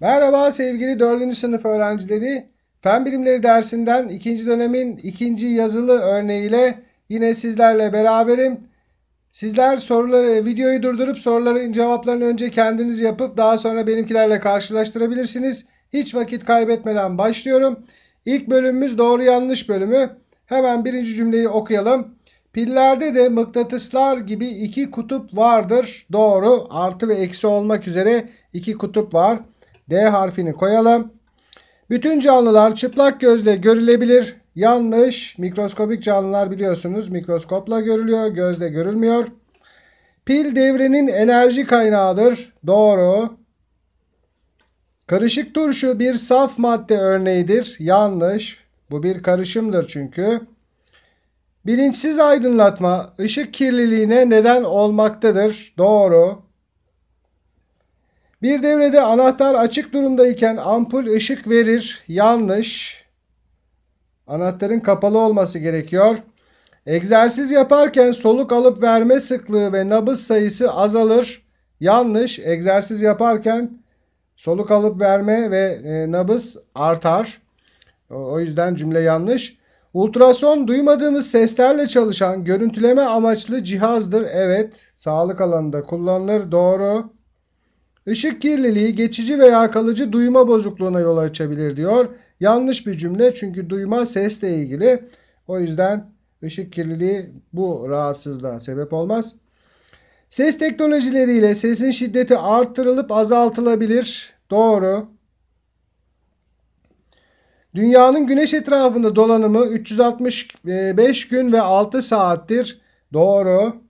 Merhaba sevgili 4. sınıf öğrencileri. Fen bilimleri dersinden ikinci dönemin ikinci yazılı örneğiyle yine sizlerle beraberim. Sizler soruları, videoyu durdurup soruların cevaplarını önce kendiniz yapıp daha sonra benimkilerle karşılaştırabilirsiniz. Hiç vakit kaybetmeden başlıyorum. İlk bölümümüz doğru yanlış bölümü. Hemen birinci cümleyi okuyalım. Pillerde de mıknatıslar gibi iki kutup vardır. Doğru. Artı ve eksi olmak üzere iki kutup var. D harfini koyalım. Bütün canlılar çıplak gözle görülebilir. Yanlış. Mikroskopik canlılar biliyorsunuz mikroskopla görülüyor, gözle görülmüyor. Pil devrenin enerji kaynağıdır. Doğru. Karışık turşu bir saf madde örneğidir. Yanlış. Bu bir karışımdır çünkü. Bilinçsiz aydınlatma ışık kirliliğine neden olmaktadır. Doğru. Bir devrede anahtar açık durumdayken ampul ışık verir. Yanlış. Anahtarın kapalı olması gerekiyor. Egzersiz yaparken soluk alıp verme sıklığı ve nabız sayısı azalır. Yanlış. Egzersiz yaparken soluk alıp verme ve e, nabız artar. O yüzden cümle yanlış. Ultrason duymadığımız seslerle çalışan görüntüleme amaçlı cihazdır. Evet, sağlık alanında kullanılır. Doğru. Işık kirliliği geçici veya kalıcı duyma bozukluğuna yol açabilir diyor. Yanlış bir cümle çünkü duyma sesle ilgili. O yüzden ışık kirliliği bu rahatsızlığa sebep olmaz. Ses teknolojileriyle sesin şiddeti arttırılıp azaltılabilir. Doğru. Dünyanın güneş etrafında dolanımı 365 gün ve 6 saattir. Doğru.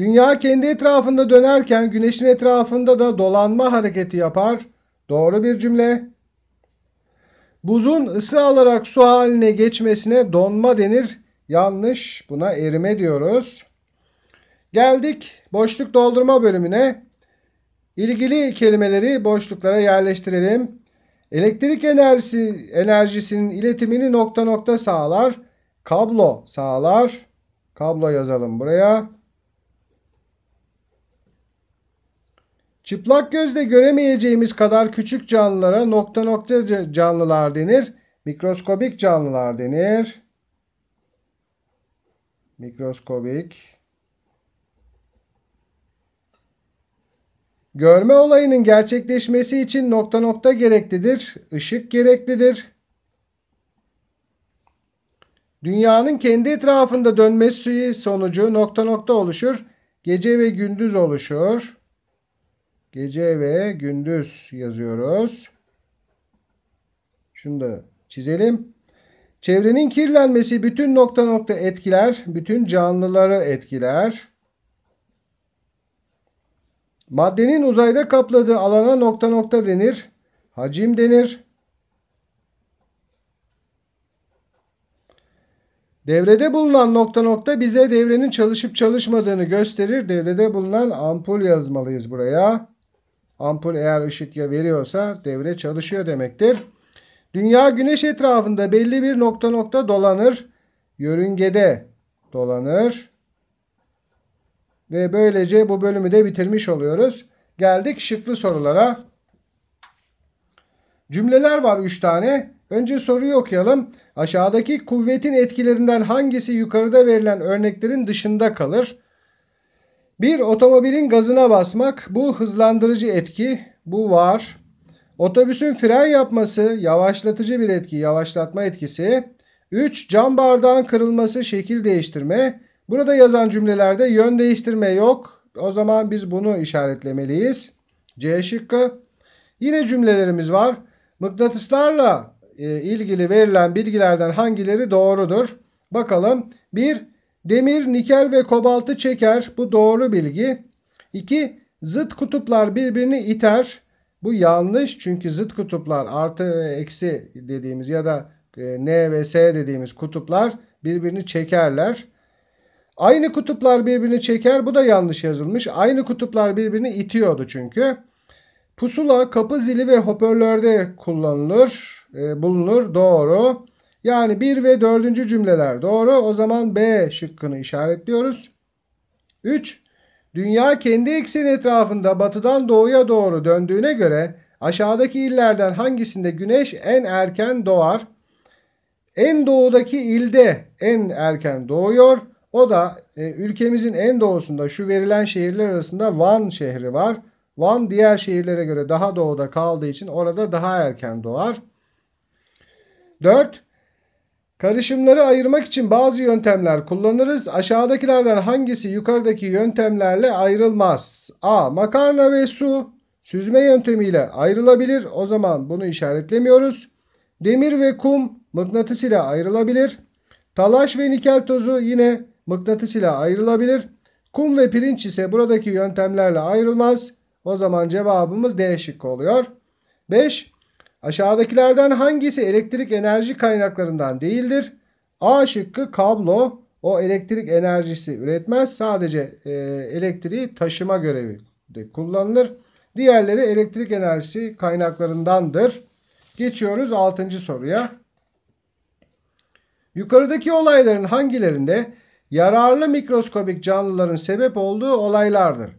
Dünya kendi etrafında dönerken güneşin etrafında da dolanma hareketi yapar. Doğru bir cümle. Buzun ısı alarak su haline geçmesine donma denir. Yanlış. Buna erime diyoruz. Geldik boşluk doldurma bölümüne. İlgili kelimeleri boşluklara yerleştirelim. Elektrik enerjisi enerjisinin iletimini nokta nokta sağlar. Kablo sağlar. Kablo yazalım buraya. Çıplak gözle göremeyeceğimiz kadar küçük canlılara nokta nokta canlılar denir. Mikroskobik canlılar denir. Mikroskobik. Görme olayının gerçekleşmesi için nokta nokta gereklidir. Işık gereklidir. Dünyanın kendi etrafında dönmesi sonucu nokta nokta oluşur. Gece ve gündüz oluşur. Gece ve gündüz yazıyoruz. Şunu da çizelim. Çevrenin kirlenmesi bütün nokta nokta etkiler, bütün canlıları etkiler. Maddenin uzayda kapladığı alana nokta nokta denir. Hacim denir. Devrede bulunan nokta nokta bize devrenin çalışıp çalışmadığını gösterir. Devrede bulunan ampul yazmalıyız buraya. Ampul eğer ışık ya veriyorsa devre çalışıyor demektir. Dünya güneş etrafında belli bir nokta nokta dolanır. Yörüngede dolanır. Ve böylece bu bölümü de bitirmiş oluyoruz. Geldik şıklı sorulara. Cümleler var 3 tane. Önce soruyu okuyalım. Aşağıdaki kuvvetin etkilerinden hangisi yukarıda verilen örneklerin dışında kalır? Bir otomobilin gazına basmak bu hızlandırıcı etki bu var. Otobüsün fren yapması yavaşlatıcı bir etki yavaşlatma etkisi. 3. Cam bardağın kırılması şekil değiştirme. Burada yazan cümlelerde yön değiştirme yok. O zaman biz bunu işaretlemeliyiz. C şıkkı. Yine cümlelerimiz var. Mıknatıslarla e, ilgili verilen bilgilerden hangileri doğrudur? Bakalım. 1. Demir, nikel ve kobaltı çeker. Bu doğru bilgi. 2. Zıt kutuplar birbirini iter. Bu yanlış çünkü zıt kutuplar artı ve eksi dediğimiz ya da e, N ve S dediğimiz kutuplar birbirini çekerler. Aynı kutuplar birbirini çeker. Bu da yanlış yazılmış. Aynı kutuplar birbirini itiyordu çünkü. Pusula kapı zili ve hoparlörde kullanılır, e, bulunur. Doğru. Yani 1 ve 4. cümleler doğru. O zaman B şıkkını işaretliyoruz. 3. Dünya kendi ekseni etrafında batıdan doğuya doğru döndüğüne göre aşağıdaki illerden hangisinde güneş en erken doğar? En doğudaki ilde en erken doğuyor. O da e, ülkemizin en doğusunda şu verilen şehirler arasında Van şehri var. Van diğer şehirlere göre daha doğuda kaldığı için orada daha erken doğar. 4. Karışımları ayırmak için bazı yöntemler kullanırız. Aşağıdakilerden hangisi yukarıdaki yöntemlerle ayrılmaz? A. Makarna ve su süzme yöntemiyle ayrılabilir. O zaman bunu işaretlemiyoruz. Demir ve kum mıknatıs ile ayrılabilir. Talaş ve nikel tozu yine mıknatıs ile ayrılabilir. Kum ve pirinç ise buradaki yöntemlerle ayrılmaz. O zaman cevabımız değişik oluyor. 5. Aşağıdakilerden hangisi elektrik enerji kaynaklarından değildir? A şıkkı kablo o elektrik enerjisi üretmez. Sadece e, elektriği taşıma görevi de kullanılır. Diğerleri elektrik enerjisi kaynaklarındandır. Geçiyoruz 6. soruya. Yukarıdaki olayların hangilerinde yararlı mikroskobik canlıların sebep olduğu olaylardır?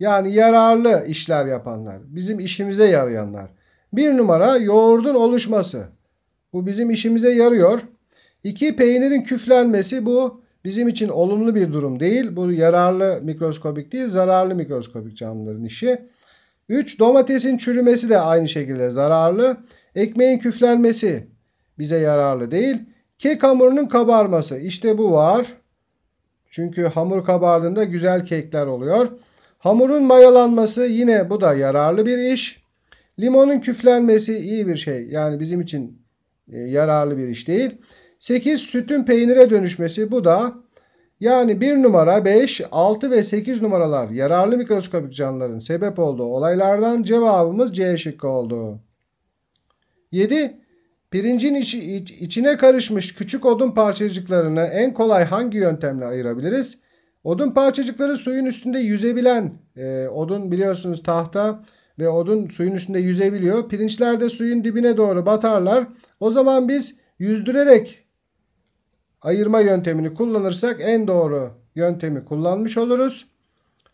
Yani yararlı işler yapanlar, bizim işimize yarayanlar. Bir numara yoğurdun oluşması. Bu bizim işimize yarıyor. İki peynirin küflenmesi bu bizim için olumlu bir durum değil. Bu yararlı mikroskopik değil zararlı mikroskopik canlıların işi. Üç Domatesin çürümesi de aynı şekilde zararlı. Ekmeğin küflenmesi bize yararlı değil. Kek hamurunun kabarması. işte bu var. Çünkü hamur kabardığında güzel kekler oluyor. Hamurun mayalanması yine bu da yararlı bir iş. Limonun küflenmesi iyi bir şey. Yani bizim için e, yararlı bir iş değil. 8 sütün peynire dönüşmesi bu da yani 1 numara 5, 6 ve 8 numaralar yararlı mikroskopik canlıların sebep olduğu olaylardan cevabımız C şıkkı oldu. 7. Pirincin içi, iç, içine karışmış küçük odun parçacıklarını en kolay hangi yöntemle ayırabiliriz? Odun parçacıkları suyun üstünde yüzebilen e, odun biliyorsunuz tahta ve odun suyun üstünde yüzebiliyor. Pirinçler de suyun dibine doğru batarlar. O zaman biz yüzdürerek ayırma yöntemini kullanırsak en doğru yöntemi kullanmış oluruz.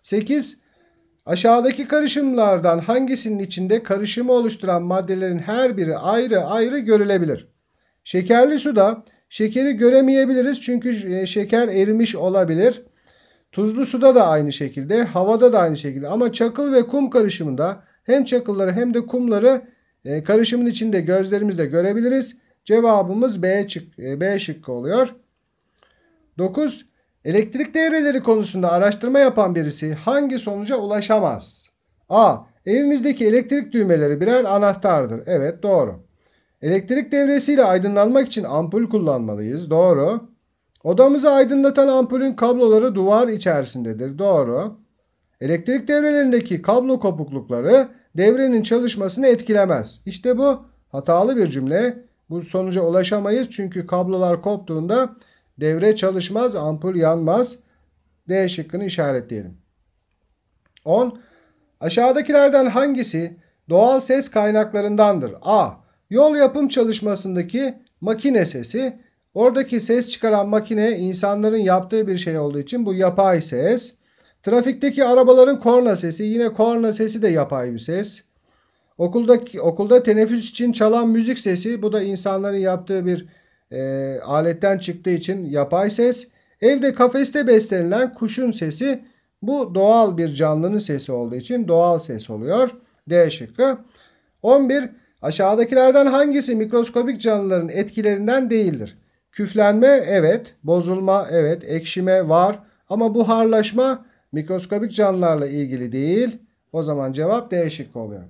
8. Aşağıdaki karışımlardan hangisinin içinde karışımı oluşturan maddelerin her biri ayrı ayrı görülebilir? Şekerli suda şekeri göremeyebiliriz çünkü e, şeker erimiş olabilir. Tuzlu suda da aynı şekilde, havada da aynı şekilde ama çakıl ve kum karışımında hem çakılları hem de kumları e, karışımın içinde gözlerimizle görebiliriz. Cevabımız B, çık, e, B şıkkı oluyor. 9. Elektrik devreleri konusunda araştırma yapan birisi hangi sonuca ulaşamaz? A. Evimizdeki elektrik düğmeleri birer anahtardır. Evet doğru. Elektrik devresiyle aydınlanmak için ampul kullanmalıyız. Doğru. Odamızı aydınlatan ampulün kabloları duvar içerisindedir. Doğru. Elektrik devrelerindeki kablo kopuklukları devrenin çalışmasını etkilemez. İşte bu hatalı bir cümle. Bu sonuca ulaşamayız çünkü kablolar koptuğunda devre çalışmaz, ampul yanmaz. D şıkkını işaretleyelim. 10. Aşağıdakilerden hangisi doğal ses kaynaklarındandır? A. Yol yapım çalışmasındaki makine sesi. Oradaki ses çıkaran makine insanların yaptığı bir şey olduğu için bu yapay ses. Trafikteki arabaların korna sesi yine korna sesi de yapay bir ses. Okuldaki okulda teneffüs için çalan müzik sesi bu da insanların yaptığı bir e, aletten çıktığı için yapay ses. Evde kafeste beslenilen kuşun sesi bu doğal bir canlının sesi olduğu için doğal ses oluyor. D şıkkı. 11. Aşağıdakilerden hangisi mikroskopik canlıların etkilerinden değildir? Küflenme evet, bozulma evet, ekşime var ama buharlaşma Mikroskobik canlılarla ilgili değil. O zaman cevap değişik oluyor.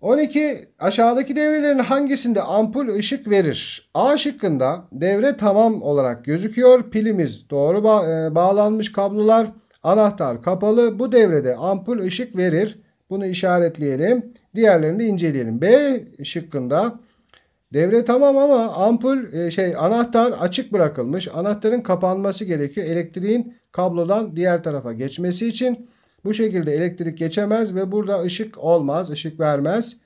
12. Aşağıdaki devrelerin hangisinde ampul ışık verir? A şıkkında devre tamam olarak gözüküyor. Pilimiz doğru ba- e, bağlanmış kablolar. Anahtar kapalı. Bu devrede ampul ışık verir. Bunu işaretleyelim. Diğerlerini de inceleyelim. B şıkkında devre tamam ama ampul e, şey anahtar açık bırakılmış. Anahtarın kapanması gerekiyor. Elektriğin kablodan diğer tarafa geçmesi için bu şekilde elektrik geçemez ve burada ışık olmaz, ışık vermez.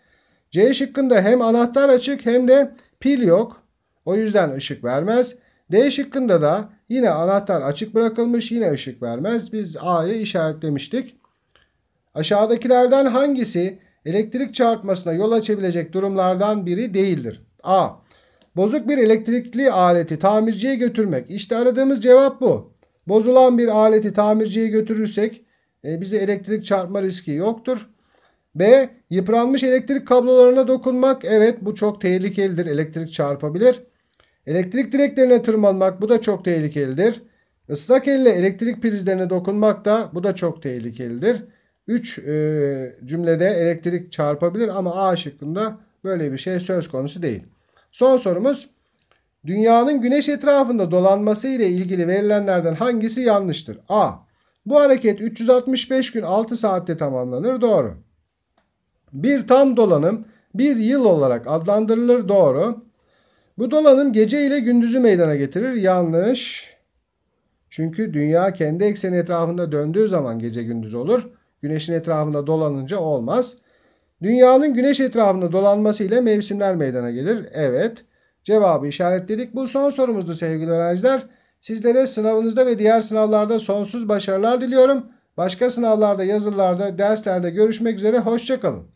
C şıkkında hem anahtar açık hem de pil yok. O yüzden ışık vermez. D şıkkında da yine anahtar açık bırakılmış yine ışık vermez. Biz A'yı işaretlemiştik. Aşağıdakilerden hangisi elektrik çarpmasına yol açabilecek durumlardan biri değildir? A. Bozuk bir elektrikli aleti tamirciye götürmek. İşte aradığımız cevap bu. Bozulan bir aleti tamirciye götürürsek e, bize elektrik çarpma riski yoktur. B. Yıpranmış elektrik kablolarına dokunmak. Evet bu çok tehlikelidir. Elektrik çarpabilir. Elektrik direklerine tırmanmak bu da çok tehlikelidir. Islak elle elektrik prizlerine dokunmak da bu da çok tehlikelidir. 3 e, cümlede elektrik çarpabilir ama A şıkkında böyle bir şey söz konusu değil. Son sorumuz Dünyanın güneş etrafında dolanması ile ilgili verilenlerden hangisi yanlıştır? A. Bu hareket 365 gün 6 saatte tamamlanır. Doğru. Bir tam dolanım bir yıl olarak adlandırılır. Doğru. Bu dolanım gece ile gündüzü meydana getirir. Yanlış. Çünkü dünya kendi ekseni etrafında döndüğü zaman gece gündüz olur. Güneşin etrafında dolanınca olmaz. Dünyanın güneş etrafında dolanması ile mevsimler meydana gelir. Evet. Cevabı işaretledik. Bu son sorumuzdu sevgili öğrenciler. Sizlere sınavınızda ve diğer sınavlarda sonsuz başarılar diliyorum. Başka sınavlarda, yazılarda, derslerde görüşmek üzere. Hoşçakalın.